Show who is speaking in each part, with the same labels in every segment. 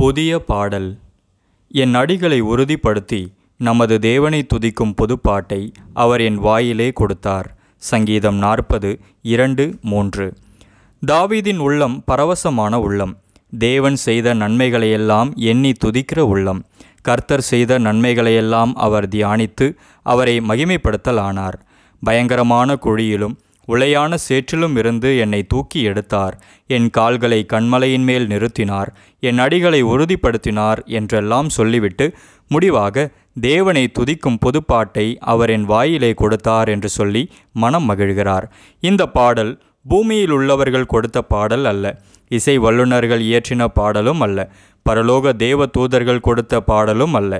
Speaker 1: புதிய பாடல் என் அடிகளை உறுதிப்படுத்தி நமது தேவனை துதிக்கும் புதுப்பாட்டை அவர் என் வாயிலே கொடுத்தார் சங்கீதம் நாற்பது இரண்டு மூன்று தாவீதின் உள்ளம் பரவசமான உள்ளம் தேவன் செய்த நன்மைகளையெல்லாம் எண்ணி துதிக்கிற உள்ளம் கர்த்தர் செய்த நன்மைகளையெல்லாம் அவர் தியானித்து அவரை மகிமைப்படுத்தலானார் பயங்கரமான குழியிலும் உளையான சேற்றிலும் இருந்து என்னை தூக்கி எடுத்தார் என் கால்களை கண்மலையின் மேல் நிறுத்தினார் என் அடிகளை உறுதிப்படுத்தினார் என்றெல்லாம் சொல்லிவிட்டு முடிவாக தேவனை துதிக்கும் பொதுப்பாட்டை அவர் என் வாயிலே கொடுத்தார் என்று சொல்லி மனம் மகிழ்கிறார் இந்த பாடல் பூமியில் உள்ளவர்கள் கொடுத்த பாடல் அல்ல இசை வல்லுநர்கள் இயற்றின பாடலும் அல்ல பரலோக தேவ தூதர்கள் கொடுத்த பாடலும் அல்ல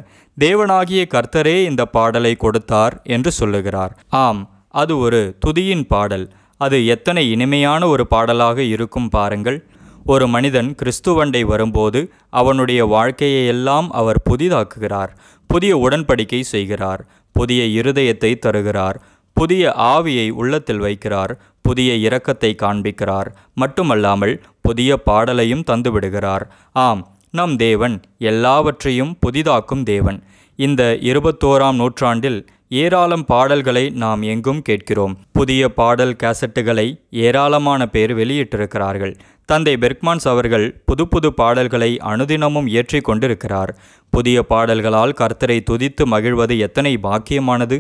Speaker 1: தேவனாகிய கர்த்தரே இந்த பாடலை கொடுத்தார் என்று சொல்லுகிறார் ஆம் அது ஒரு துதியின் பாடல் அது எத்தனை இனிமையான ஒரு பாடலாக இருக்கும் பாருங்கள் ஒரு மனிதன் கிறிஸ்துவண்டை வரும்போது அவனுடைய வாழ்க்கையை எல்லாம் அவர் புதிதாக்குகிறார் புதிய உடன்படிக்கை செய்கிறார் புதிய இருதயத்தை தருகிறார் புதிய ஆவியை உள்ளத்தில் வைக்கிறார் புதிய இரக்கத்தை காண்பிக்கிறார் மட்டுமல்லாமல் புதிய பாடலையும் தந்துவிடுகிறார் ஆம் நம் தேவன் எல்லாவற்றையும் புதிதாக்கும் தேவன் இந்த இருபத்தோராம் நூற்றாண்டில் ஏராளம் பாடல்களை நாம் எங்கும் கேட்கிறோம் புதிய பாடல் கேசட்டுகளை ஏராளமான பேர் வெளியிட்டிருக்கிறார்கள் தந்தை பெர்க்மான்ஸ் அவர்கள் புது புது பாடல்களை அனுதினமும் ஏற்றி கொண்டிருக்கிறார் புதிய பாடல்களால் கர்த்தரை துதித்து மகிழ்வது எத்தனை பாக்கியமானது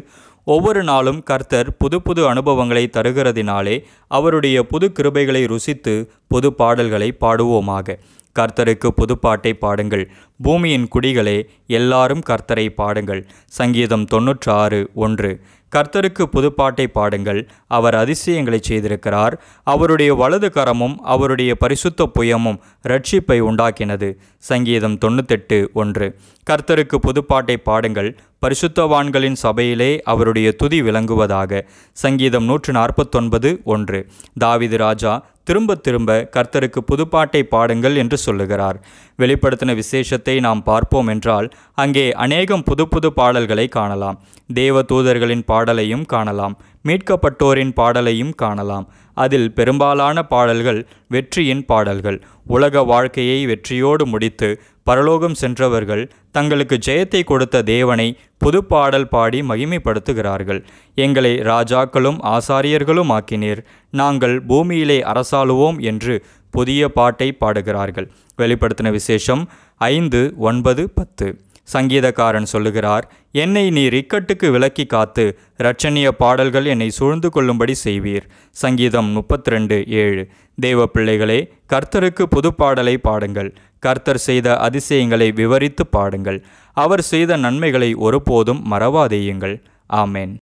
Speaker 1: ஒவ்வொரு நாளும் கர்த்தர் புது புது அனுபவங்களை தருகிறதினாலே அவருடைய புது கிருபைகளை ருசித்து புது பாடல்களை பாடுவோமாக கர்த்தருக்கு புதுப்பாட்டை பாடுங்கள் பூமியின் குடிகளே எல்லாரும் கர்த்தரை பாடுங்கள் சங்கீதம் தொன்னூற்றாறு ஒன்று கர்த்தருக்கு புதுப்பாட்டை பாடுங்கள் அவர் அதிசயங்களை செய்திருக்கிறார் அவருடைய வலது கரமும் அவருடைய பரிசுத்த புயமும் ரட்சிப்பை உண்டாக்கினது சங்கீதம் தொண்ணூத்தெட்டு ஒன்று கர்த்தருக்கு புதுப்பாட்டை பாடுங்கள் பரிசுத்தவான்களின் சபையிலே அவருடைய துதி விளங்குவதாக சங்கீதம் நூற்று நாற்பத்தொன்பது ஒன்று தாவிது ராஜா திரும்ப திரும்ப கர்த்தருக்கு புதுப்பாட்டை பாடுங்கள் என்று சொல்லுகிறார் வெளிப்படுத்தின விசேஷத்தை நாம் பார்ப்போம் என்றால் அங்கே அநேகம் புது புது பாடல்களை காணலாம் தேவ தூதர்களின் பாடலையும் காணலாம் மீட்கப்பட்டோரின் பாடலையும் காணலாம் அதில் பெரும்பாலான பாடல்கள் வெற்றியின் பாடல்கள் உலக வாழ்க்கையை வெற்றியோடு முடித்து பரலோகம் சென்றவர்கள் தங்களுக்கு ஜெயத்தை கொடுத்த தேவனை புதுப்பாடல் பாடி மகிமைப்படுத்துகிறார்கள் எங்களை ராஜாக்களும் ஆசாரியர்களும் ஆக்கினீர் நாங்கள் பூமியிலே அரசாளுவோம் என்று புதிய பாட்டை பாடுகிறார்கள் வெளிப்படுத்தின விசேஷம் ஐந்து ஒன்பது பத்து சங்கீதக்காரன் சொல்லுகிறார் என்னை நீர் இக்கட்டுக்கு விலக்கி காத்து இரட்சணிய பாடல்கள் என்னை சூழ்ந்து கொள்ளும்படி செய்வீர் சங்கீதம் முப்பத்தி ரெண்டு ஏழு தேவ பிள்ளைகளே கர்த்தருக்கு புதுப்பாடலை பாடுங்கள் கர்த்தர் செய்த அதிசயங்களை விவரித்து பாடுங்கள் அவர் செய்த நன்மைகளை ஒருபோதும் மறவாதேயுங்கள் ஆமேன்